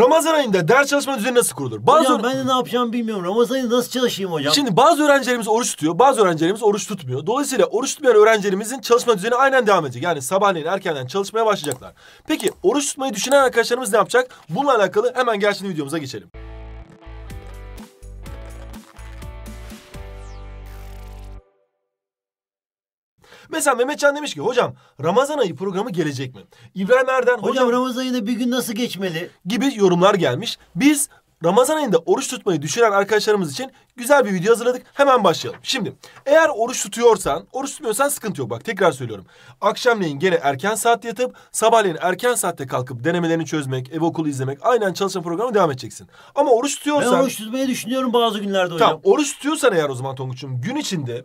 Ramazan ayında ders çalışma düzeni nasıl kurulur? Bazı hocam ben de ne yapacağımı bilmiyorum. Ramazan ayında nasıl çalışayım hocam? Şimdi bazı öğrencilerimiz oruç tutuyor, bazı öğrencilerimiz oruç tutmuyor. Dolayısıyla oruç tutmayan öğrencilerimizin çalışma düzeni aynen devam edecek. Yani sabahleyin erkenden çalışmaya başlayacaklar. Peki oruç tutmayı düşünen arkadaşlarımız ne yapacak? Bununla alakalı hemen gelsin videomuza geçelim. Mesela Mehmetcan demiş ki hocam Ramazan ayı programı gelecek mi? İbrahim Erden hocam, hocam Ramazan ayında bir gün nasıl geçmeli? Gibi yorumlar gelmiş. Biz Ramazan ayında oruç tutmayı düşünen arkadaşlarımız için güzel bir video hazırladık. Hemen başlayalım. Şimdi eğer oruç tutuyorsan, oruç tutmuyorsan sıkıntı yok. Bak tekrar söylüyorum. Akşamleyin gene erken saatte yatıp sabahleyin erken saatte kalkıp denemelerini çözmek, ev okulu izlemek, aynen çalışma programı devam edeceksin. Ama oruç tutuyorsan... Ben oruç tutmayı düşünüyorum bazı günlerde hocam. Tamam oruç tutuyorsan eğer o zaman Tonguç'um gün içinde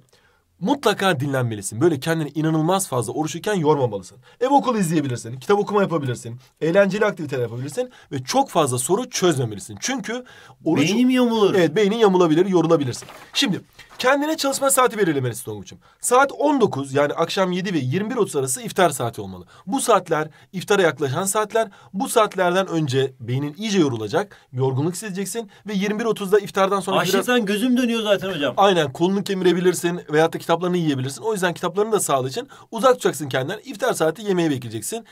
mutlaka dinlenmelisin. Böyle kendini inanılmaz fazla oruçluyken yormamalısın. Ev okulu izleyebilirsin, kitap okuma yapabilirsin, eğlenceli aktiviteler yapabilirsin ve çok fazla soru çözmemelisin. Çünkü oruç... Beynim yamulur. Evet beynin yamulabilir, yorulabilirsin. Şimdi Kendine çalışma saati belirlemeli Stonguç'um. Saat 19 yani akşam 7 ve 21.30 arası iftar saati olmalı. Bu saatler iftara yaklaşan saatler. Bu saatlerden önce beynin iyice yorulacak. Yorgunluk hissedeceksin ve 21.30'da iftardan sonra Açlıktan biraz... gözüm dönüyor zaten hocam. Aynen kolunu kemirebilirsin veyahut da kitaplarını yiyebilirsin. O yüzden kitaplarını da sağlığı için uzak tutacaksın kendinden. İftar saati yemeği bekleyeceksin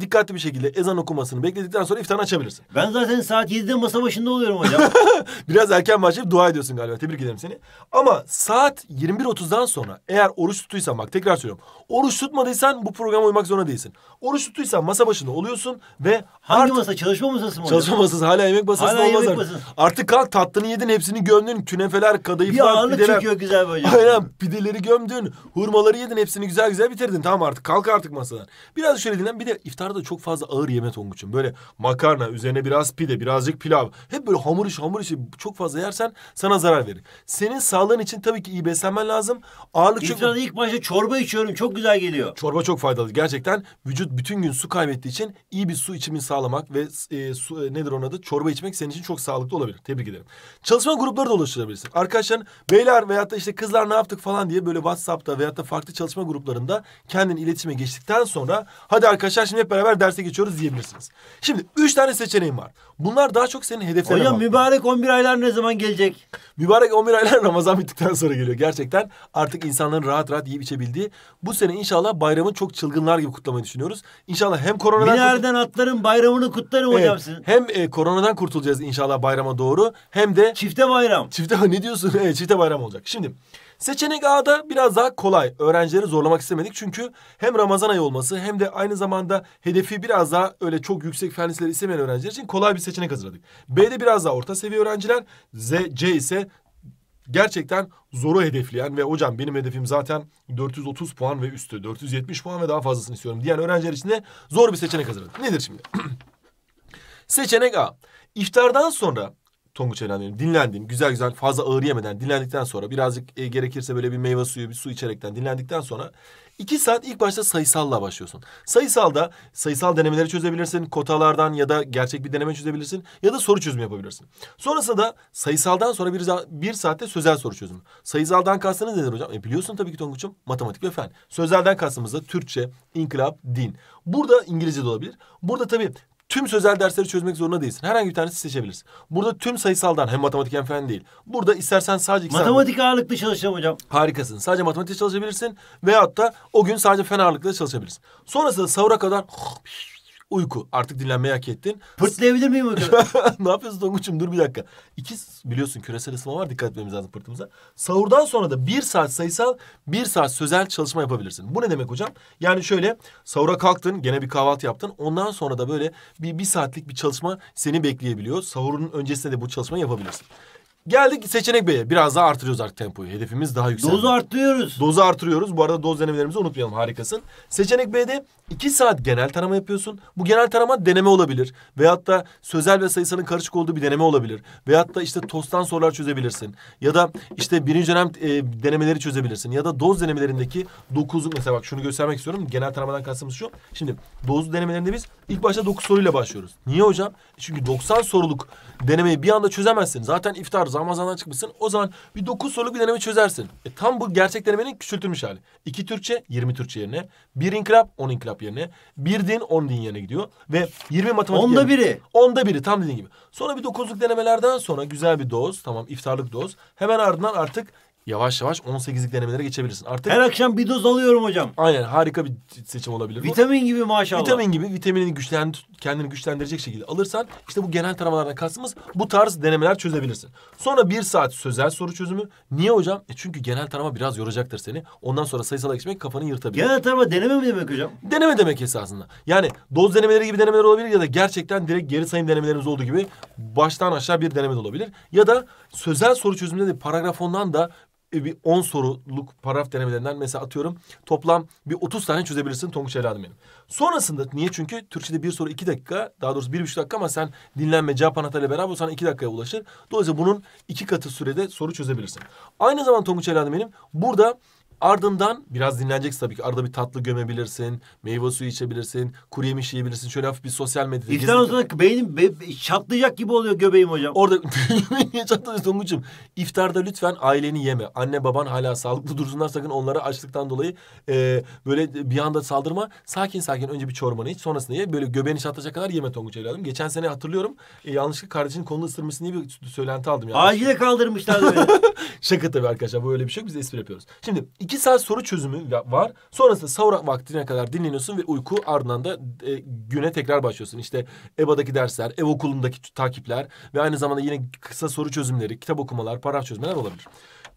dikkatli bir şekilde ezan okumasını bekledikten sonra iftarını açabilirsin. Ben zaten saat 7'de masa başında oluyorum hocam. Biraz erken başlayıp dua ediyorsun galiba. Tebrik ederim seni. Ama saat 21.30'dan sonra eğer oruç tutuysan bak tekrar söylüyorum. Oruç tutmadıysan bu programa uymak zorunda değilsin. Oruç tutuysan masa başında oluyorsun ve Hangi artık... masa? Çalışma masası mı? Çalışma masası. Hala yemek masası hala olmaz. Yemek masası. Artık kalk tatlını yedin hepsini gömdün. Künefeler, kadayıflar, bir ağırlık pideler. çöküyor güzel böyle. Aynen pideleri gömdün. Hurmaları yedin hepsini güzel güzel bitirdin. Tamam artık kalk artık masadan. Biraz şöyle dinlen bir de iftarda çok fazla ağır yeme Tonguç'un. Böyle makarna, üzerine biraz pide, birazcık pilav. Hep böyle hamur işi, hamur işi çok fazla yersen sana zarar verir. Senin sağlığın için tabii ki iyi beslenmen lazım. Ağırlık çok... İftarda ilk başta çorba içiyorum. Çok güzel geliyor. Çorba çok faydalı. Gerçekten vücut bütün gün su kaybettiği için iyi bir su içimini sağlamak ve e, su, e, nedir onun adı? Çorba içmek senin için çok sağlıklı olabilir. Tebrik ederim. Çalışma grupları da oluşturabilirsin. Arkadaşların beyler veyahut da işte kızlar ne yaptık falan diye böyle WhatsApp'ta veyahut da farklı çalışma gruplarında kendin iletişime geçtikten sonra hadi arkadaşlar şimdi hep beraber derse geçiyoruz diyebilirsiniz. Şimdi üç tane seçeneğim var. Bunlar daha çok senin hedeflerine Hocam mübarek 11 aylar ne zaman gelecek? Mübarek 11 aylar Ramazan bittikten sonra geliyor. Gerçekten artık insanların rahat rahat yiyip içebildiği. Bu sene inşallah bayramı çok çılgınlar gibi kutlamayı düşünüyoruz. İnşallah hem koronadan... Binerden atların bayramını kutlarım evet, hocam sizin. Hem e, koronadan kurtulacağız inşallah bayrama doğru. Hem de... Çifte bayram. Çifte ne diyorsun? Evet, çifte bayram olacak. Şimdi Seçenek A'da biraz daha kolay. Öğrencileri zorlamak istemedik çünkü hem Ramazan ayı olması hem de aynı zamanda hedefi biraz daha öyle çok yüksek fen liseleri istemeyen öğrenciler için kolay bir seçenek hazırladık. B'de biraz daha orta seviye öğrenciler. Z, C ise gerçekten zoru hedefleyen ve hocam benim hedefim zaten 430 puan ve üstü 470 puan ve daha fazlasını istiyorum diyen öğrenciler için de zor bir seçenek hazırladık. Nedir şimdi? seçenek A. İftardan sonra Tonguç Erenler'in dinlendiğim güzel güzel fazla ağır yemeden dinlendikten sonra birazcık e, gerekirse böyle bir meyve suyu bir su içerekten dinlendikten sonra iki saat ilk başta sayısalla başlıyorsun. Sayısalda sayısal denemeleri çözebilirsin kotalardan ya da gerçek bir deneme çözebilirsin ya da soru çözümü yapabilirsin. Sonrasında da sayısaldan sonra bir, bir saatte sözel soru çözümü. Sayısaldan kastınız nedir hocam? E biliyorsun tabii ki Tonguç'um matematik ve fen. Sözelden kastımız da Türkçe, inkılap, din. Burada İngilizce de olabilir. Burada tabii Tüm sözel dersleri çözmek zorunda değilsin. Herhangi bir tanesi seçebilirsin. Burada tüm sayısaldan hem matematik hem fen değil. Burada istersen sadece... Ikisel... Matematik ağırlıklı çalışacağım hocam. Harikasın. Sadece matematik çalışabilirsin. Veyahut da o gün sadece fen ağırlıklı çalışabilirsin. Sonrasında sahura kadar uyku. Artık dinlenmeyi hak ettin. Pırtlayabilir miyim uykuda? ne yapıyorsun Tonguç'um dur bir dakika. İki biliyorsun küresel ısınma var dikkat etmemiz lazım pırtımıza. Sahurdan sonra da bir saat sayısal bir saat sözel çalışma yapabilirsin. Bu ne demek hocam? Yani şöyle sahura kalktın gene bir kahvaltı yaptın. Ondan sonra da böyle bir, bir saatlik bir çalışma seni bekleyebiliyor. Sahurun öncesinde de bu çalışmayı yapabilirsin. Geldik seçenek B'ye. Biraz daha artırıyoruz artık tempoyu. Hedefimiz daha yüksek. Dozu arttırıyoruz. Dozu artırıyoruz. Bu arada doz denemelerimizi unutmayalım. Harikasın. Seçenek B'de iki saat genel tarama yapıyorsun. Bu genel tarama deneme olabilir. Veyahut da sözel ve sayısalın karışık olduğu bir deneme olabilir. Veyahut da işte TOS'tan sorular çözebilirsin. Ya da işte birinci dönem e, denemeleri çözebilirsin. Ya da doz denemelerindeki dokuzluk mesela bak şunu göstermek istiyorum. Genel taramadan kastımız şu. Şimdi doz denemelerinde biz ilk başta dokuz soruyla başlıyoruz. Niye hocam? E çünkü 90 soruluk denemeyi bir anda çözemezsin. Zaten iftar sonra Ramazan'dan çıkmışsın. O zaman bir 9 soruluk bir deneme çözersin. E, tam bu gerçek denemenin küçültülmüş hali. 2 Türkçe 20 Türkçe yerine. 1 inkılap 10 inkılap yerine. 1 din 10 din yerine gidiyor. Ve 20 matematik Onda yerine. biri. Onda biri tam dediğin gibi. Sonra bir 9'luk denemelerden sonra güzel bir doz. Tamam iftarlık doz. Hemen ardından artık yavaş yavaş 18'lik denemelere geçebilirsin. Artık Her akşam bir doz alıyorum hocam. aynen harika bir seçim olabilir bu. Vitamin gibi maşallah. Vitamin gibi vitaminini güçlen, kendini güçlendirecek şekilde alırsan işte bu genel taramalardan kastımız bu tarz denemeler çözebilirsin. Sonra bir saat sözel soru çözümü. Niye hocam? E çünkü genel tarama biraz yoracaktır seni. Ondan sonra sayısal geçmek kafanı yırtabilir. Genel tarama deneme mi demek hocam? Deneme demek esasında. Yani doz denemeleri gibi denemeler olabilir ya da gerçekten direkt geri sayım denemelerimiz olduğu gibi baştan aşağı bir deneme de olabilir. Ya da sözel soru çözümünde de paragrafondan da e, bir 10 soruluk paragraf denemelerinden mesela atıyorum toplam bir 30 tane çözebilirsin Tonguç evladım benim. Sonrasında niye? Çünkü Türkçe'de bir soru iki dakika daha doğrusu bir buçuk dakika ama sen dinlenme cevap anahtarıyla beraber o sana iki dakikaya ulaşır. Dolayısıyla bunun iki katı sürede soru çözebilirsin. Aynı zaman Tonguç evladım benim burada Ardından biraz dinleneceksin tabii ki. Arada bir tatlı gömebilirsin. Meyve suyu içebilirsin. Kuru yemiş yiyebilirsin. Şöyle hafif bir sosyal medyada. İftar olsun beynim be, çatlayacak gibi oluyor göbeğim hocam. Orada niye Tonguç'um? İftarda lütfen aileni yeme. Anne baban hala sağlıklı dursunlar. Sakın onlara açlıktan dolayı e, böyle bir anda saldırma. Sakin sakin önce bir çorbanı iç. Sonrasında ye. Böyle göbeğini çatlayacak kadar yeme Tonguç evladım. Geçen sene hatırlıyorum. E, yanlışlıkla kardeşinin kolunu ısırmışsın diye bir söylenti aldım. Acile kaldırmışlar beni. Şaka tabii arkadaşlar. Bu öyle bir şey yok. Biz espri yapıyoruz. Şimdi iki 2 saat soru çözümü var. Sonrasında sahur vaktine kadar dinleniyorsun ve uyku ardından da e, güne tekrar başlıyorsun. İşte EBA'daki dersler, ev okulundaki takipler ve aynı zamanda yine kısa soru çözümleri, kitap okumalar, paragraf çözmeler olabilir.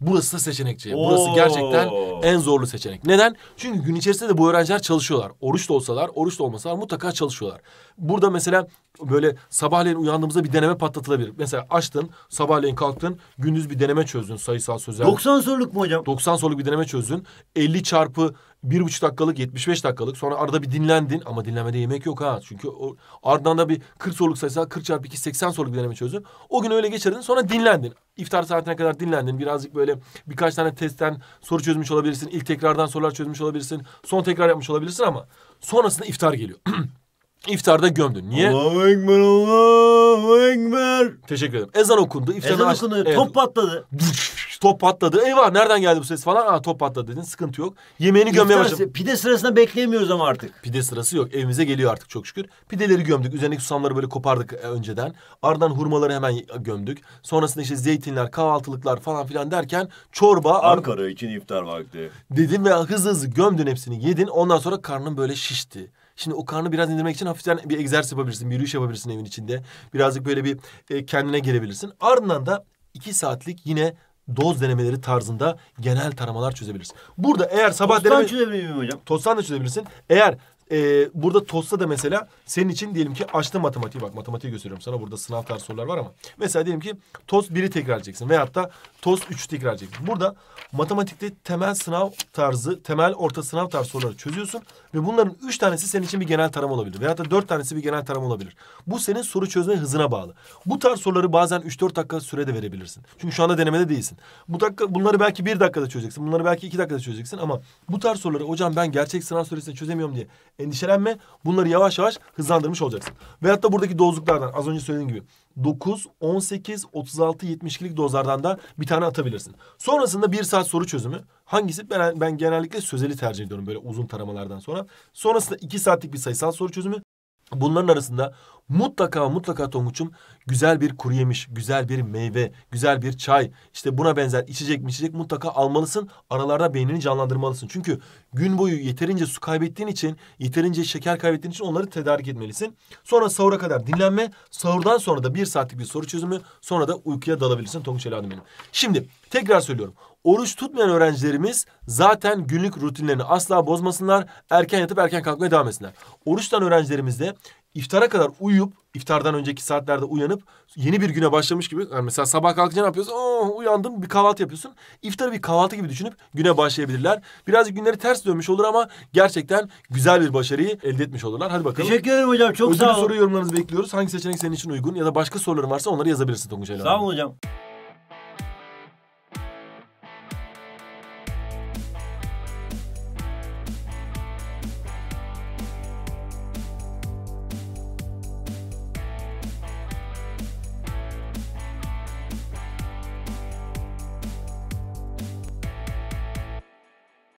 Burası da seçenek C. Oo. Burası gerçekten en zorlu seçenek. Neden? Çünkü gün içerisinde de bu öğrenciler çalışıyorlar. Oruç da olsalar, oruç da olmasalar mutlaka çalışıyorlar. Burada mesela böyle sabahleyin uyandığımızda bir deneme patlatılabilir. Mesela açtın, sabahleyin kalktın, gündüz bir deneme çözdün sayısal sözel. 90 soruluk mu hocam? 90 soruluk bir deneme çözdün. 50 çarpı bir buçuk dakikalık 75 dakikalık sonra arada bir dinlendin ama dinlemede yemek yok ha. Çünkü o, ardından da bir 40 soruluk sayısı 40 çarpı 2 80 soruluk bir deneme çözdün. O gün öyle geçirdin sonra dinlendin. İftar saatine kadar dinlendin. Birazcık böyle birkaç tane testten soru çözmüş olabilirsin. ilk tekrardan sorular çözmüş olabilirsin. Son tekrar yapmış olabilirsin ama sonrasında iftar geliyor. İftarda gömdün. Niye? Allahu Ekber Allah. Allahu Ekber. Teşekkür ederim. Ezan okundu. Ezan aç... okundu. Evet. Top patladı. top patladı. Eyvah nereden geldi bu ses falan. Aa, top patladı dedin. Sıkıntı yok. Yemeğini İftar gömmeye başladım. Pide sırasında bekleyemiyoruz ama artık. Pide sırası yok. Evimize geliyor artık çok şükür. Pideleri gömdük. Üzerindeki susamları böyle kopardık e, önceden. Ardından hurmaları hemen e, gömdük. Sonrasında işte zeytinler, kahvaltılıklar falan filan derken çorba... Ankara ar- için iftar vakti. Dedim ve hızlı hızlı gömdün hepsini yedin. Ondan sonra karnım böyle şişti. Şimdi o karnı biraz indirmek için hafiften bir egzersiz yapabilirsin. Bir yürüyüş yapabilirsin evin içinde. Birazcık böyle bir e, kendine gelebilirsin. Ardından da iki saatlik yine doz denemeleri tarzında genel taramalar çözebilirsin. Burada eğer sabah Tostan çözebilir miyim hocam? Tostan da çözebilirsin. Eğer e, burada TOS'ta da mesela senin için diyelim ki açtı matematiği bak matematiği gösteriyorum sana burada sınav tarzı sorular var ama mesela diyelim ki TOS 1'i tekrar edeceksin veyahut da TOS 3'ü tekrar edeceksin. Burada matematikte temel sınav tarzı temel orta sınav tarzı soruları çözüyorsun ve bunların üç tanesi senin için bir genel tarama olabilir veyahut da dört tanesi bir genel tarama olabilir. Bu senin soru çözme hızına bağlı. Bu tarz soruları bazen üç dört dakika sürede verebilirsin. Çünkü şu anda denemede değilsin. Bu dakika bunları belki bir dakikada çözeceksin. Bunları belki iki dakikada çözeceksin ama bu tarz soruları hocam ben gerçek sınav süresinde çözemiyorum diye endişelenme. Bunları yavaş yavaş hızlandırmış olacaksın. Veyahut da buradaki dozluklardan az önce söylediğim gibi 9, 18, 36, 72'lik dozlardan da bir tane atabilirsin. Sonrasında bir saat soru çözümü. Hangisi? Ben, ben genellikle sözeli tercih ediyorum böyle uzun taramalardan sonra. Sonrasında iki saatlik bir sayısal soru çözümü. Bunların arasında mutlaka mutlaka Tonguç'um güzel bir kuru yemiş, güzel bir meyve, güzel bir çay, işte buna benzer içecek mi içecek mutlaka almalısın. Aralarda beynini canlandırmalısın. Çünkü gün boyu yeterince su kaybettiğin için, yeterince şeker kaybettiğin için onları tedarik etmelisin. Sonra sahura kadar dinlenme, sahurdan sonra da bir saatlik bir soru çözümü, sonra da uykuya dalabilirsin Tonguç evladım benim. Şimdi Tekrar söylüyorum. Oruç tutmayan öğrencilerimiz zaten günlük rutinlerini asla bozmasınlar. Erken yatıp erken kalkmaya devam etsinler. Oruçtan öğrencilerimiz de iftara kadar uyuyup iftardan önceki saatlerde uyanıp yeni bir güne başlamış gibi yani mesela sabah kalkınca ne yapıyorsun? Oh, uyandın bir kahvaltı yapıyorsun. İftarı bir kahvaltı gibi düşünüp güne başlayabilirler. Birazcık günleri ters dönmüş olur ama gerçekten güzel bir başarıyı elde etmiş olurlar. Hadi bakalım. Teşekkür ederim hocam. Çok Ödülü sağ olun. soru yorumlarınızı bekliyoruz. Hangi seçenek senin için uygun ya da başka soruların varsa onları yazabilirsin Tonguç Sağ olun hocam.